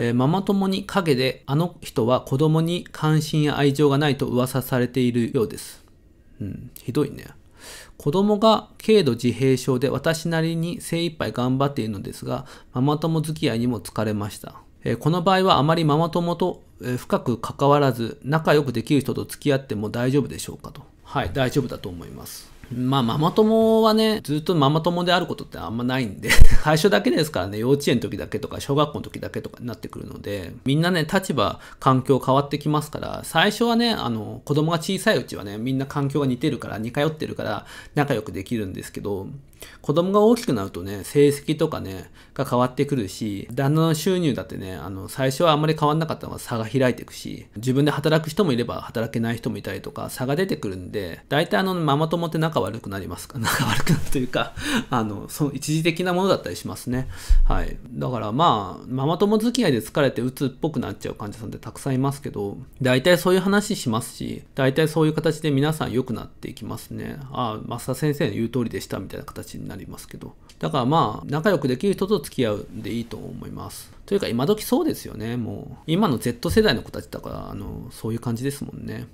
えー、ママ友に陰であの人は子供に関心や愛情がないと噂されているようです。うん、ひどいね。子供が軽度自閉症で私なりに精一杯頑張っているのですが、ママ友付き合いにも疲れました。えー、この場合はあまりママ友と深く関わらず、仲良くできる人と付き合っても大丈夫でしょうかと。はい、大丈夫だと思います。まあ、ママ友はね、ずっとママ友であることってあんまないんで 最初だけですからね、幼稚園の時だけとか、小学校の時だけとかになってくるので、みんなね、立場、環境変わってきますから、最初はね、あの、子供が小さいうちはね、みんな環境が似てるから、似通ってるから、仲良くできるんですけど、子供が大きくなるとね、成績とかね、が変わってくるし、旦那の収入だってね、あの、最初はあんまり変わんなかったのが差が開いていくし、自分で働く人もいれば働けない人もいたりとか、差が出てくるんで、大体あの、ママ友って仲悪くなりますか 仲悪くなるというか あの、その一時的なものだったりしますね。はい。だからまあ、ママ友付き合いで疲れて鬱っぽくなっちゃう患者さんってたくさんいますけど、大体そういう話しますし、大体そういう形で皆さん良くなっていきますね。ああ、増田先生の言う通りでしたみたいな形になりますけど。だからまあ、仲良くできる人と付き合うんでいいと思います。というか今時そうですよね。もう、今の Z 世代の子たちだから、あの、そういう感じですもんね。